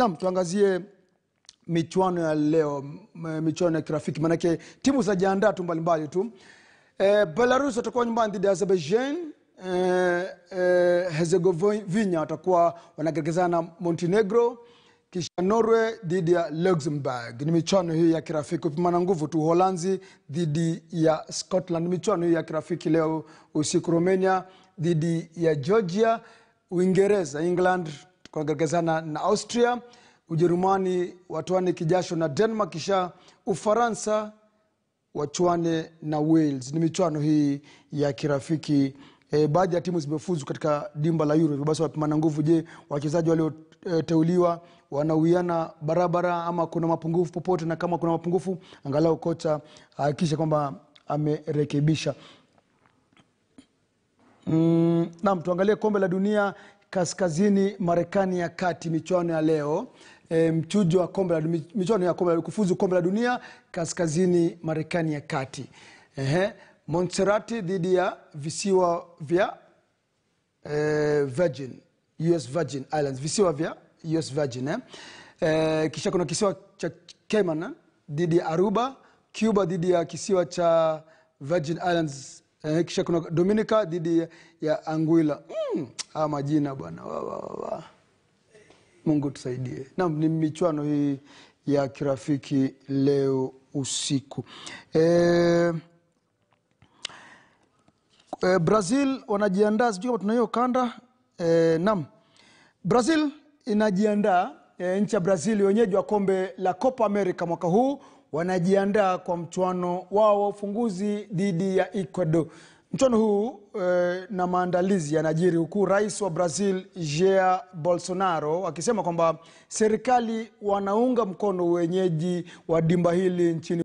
Naam, tuangazie michuano ya leo, michuano ya kirafiki, maanake timu zajiandaa tu mbalimbali tu. E, Belarus watakuwa nyumbani dhidi ya Azerbaijan. E, e, Herzegovina watakuwa wanagerekezana na Montenegro, kisha Norway dhidi ya Luxembourg. Ni michuano hii ya kirafiki kupimana nguvu tu. Holanzi dhidi ya Scotland, michuano hii ya kirafiki leo usiku. Romania dhidi ya Georgia, Uingereza England wakagergezana na Austria, Ujerumani watoane kijasho na Denmark, kisha Ufaransa wachuane na Wales. Ni michuano hii ya kirafiki. E, baadhi ya timu zimefuzu katika dimba la Euro, basi wapimana nguvu. Je, wachezaji walioteuliwa wanawiana barabara ama kuna mapungufu popote? Na kama kuna mapungufu, angalau kocha hakikisha kwamba amerekebisha. Mm, naam, tuangalie kombe la dunia kaskazini Marekani ya kati michuano ya leo e, mchujo wa kombe la michuano ya kombe la kufuzu kombe la dunia kaskazini Marekani ya kati ehe, Montserrat dhidi ya visiwa vya e, Virgin US Virgin Islands visiwa vya US Virgin eh? E, kisha kuna kisiwa cha Cayman eh, dhidi ya Aruba, Cuba dhidi ya kisiwa cha Virgin Islands eh, kisha kuna Dominica dhidi ya anguila Mm, aa majina bwana, wa, Mungu tusaidie. nam ni michwano hii ya kirafiki leo usiku eh, eh, Brazil wanajiandaa, sijui kama tuna hiyo kanda eh, nam Brazil inajiandaa eh, nchi ya Brazil wenyeji wa kombe la Copa America mwaka huu wanajiandaa kwa mchuano wao wa ufunguzi dhidi ya Ecuador. Mchuano huu e, na maandalizi yanajiri huku rais wa Brazil Jair Bolsonaro akisema kwamba serikali wanaunga mkono wenyeji wa dimba hili nchini